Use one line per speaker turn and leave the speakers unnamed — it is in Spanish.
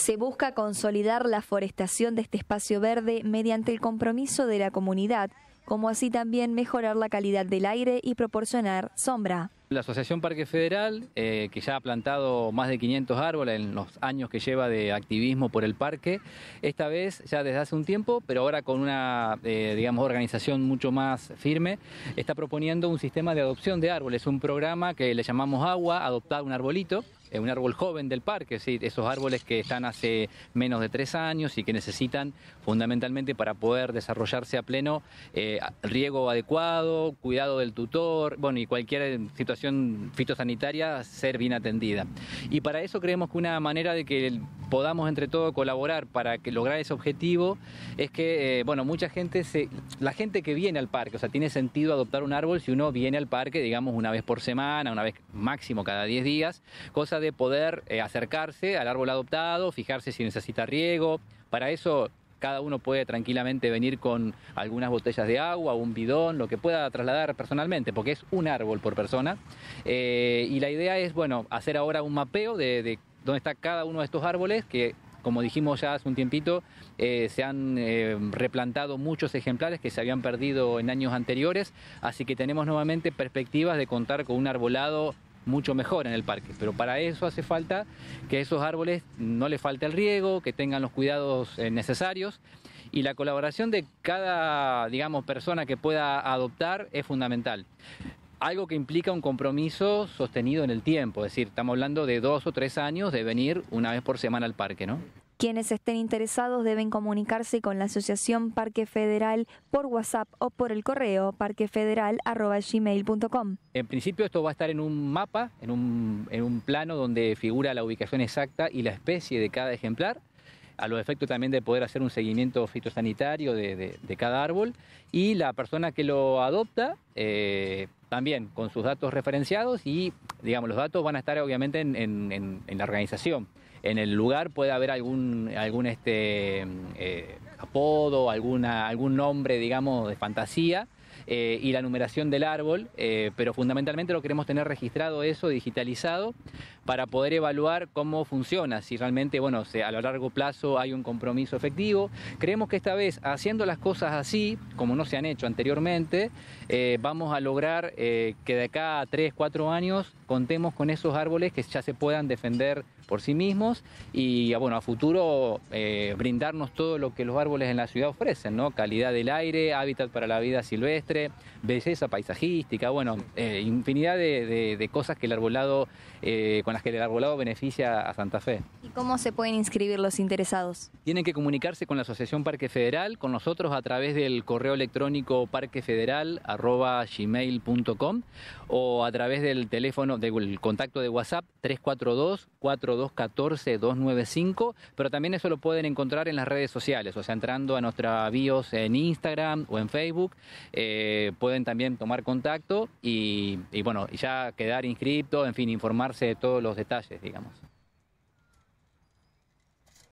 Se busca consolidar la forestación de este espacio verde mediante el compromiso de la comunidad, como así también mejorar la calidad del aire y proporcionar sombra.
La Asociación Parque Federal, eh, que ya ha plantado más de 500 árboles en los años que lleva de activismo por el parque, esta vez ya desde hace un tiempo, pero ahora con una eh, digamos, organización mucho más firme, está proponiendo un sistema de adopción de árboles, un programa que le llamamos Agua, adoptar un arbolito, eh, un árbol joven del parque, esos árboles que están hace menos de tres años y que necesitan fundamentalmente para poder desarrollarse a pleno eh, riego adecuado, cuidado del tutor, bueno, y cualquier eh, situación fitosanitaria ser bien atendida. Y para eso creemos que una manera de que el podamos entre todos colaborar para que lograr ese objetivo es que, eh, bueno, mucha gente, se, la gente que viene al parque, o sea, tiene sentido adoptar un árbol si uno viene al parque, digamos, una vez por semana, una vez máximo cada 10 días, cosa de poder eh, acercarse al árbol adoptado, fijarse si necesita riego. Para eso cada uno puede tranquilamente venir con algunas botellas de agua, un bidón, lo que pueda trasladar personalmente, porque es un árbol por persona. Eh, y la idea es, bueno, hacer ahora un mapeo de donde está cada uno de estos árboles que como dijimos ya hace un tiempito, eh, se han eh, replantado muchos ejemplares que se habían perdido en años anteriores, así que tenemos nuevamente perspectivas de contar con un arbolado mucho mejor en el parque, pero para eso hace falta que esos árboles no les falte el riego, que tengan los cuidados eh, necesarios y la colaboración de cada, digamos, persona que pueda adoptar es fundamental algo que implica un compromiso sostenido en el tiempo, es decir, estamos hablando de dos o tres años de venir una vez por semana al parque, ¿no?
Quienes estén interesados deben comunicarse con la Asociación Parque Federal por WhatsApp o por el correo parquefederal.gmail.com.
En principio esto va a estar en un mapa, en un, en un plano donde figura la ubicación exacta y la especie de cada ejemplar a los efectos también de poder hacer un seguimiento fitosanitario de, cada árbol y la persona que lo adopta eh, también con sus datos referenciados y, digamos, los datos van a estar obviamente en, la organización. En el lugar puede haber algún, algún este, eh, apodo, alguna, algún nombre, digamos, de fantasía eh, y la numeración del árbol, eh, pero fundamentalmente lo queremos tener registrado eso, digitalizado, para poder evaluar cómo funciona, si realmente, bueno, a lo largo plazo hay un compromiso efectivo. Creemos que esta vez, haciendo las cosas así, como no se han hecho anteriormente, eh, vamos a lograr que de acá a 3, 4 años contemos con esos árboles que ya se puedan defender por sí mismos y bueno, a futuro brindarnos todo lo que los árboles en la ciudad ofrecen, ¿no? Calidad del aire, hábitat para la vida silvestre belleza paisajística, bueno, eh, infinidad de, cosas que el arbolado, eh, con las que el arbolado beneficia a Santa Fe.
¿Y cómo se pueden inscribir los interesados?
Tienen que comunicarse con la Asociación Parque Federal, con nosotros a través del correo electrónico parquefederal.gmail.com o a través del teléfono, del contacto de WhatsApp 342-4214-295, pero también eso lo pueden encontrar en las redes sociales, o sea, entrando a nuestra bios en Instagram o en Facebook. Eh, eh, pueden también tomar contacto y, y bueno, ya quedar inscripto, en fin, informarse de todos los detalles, digamos.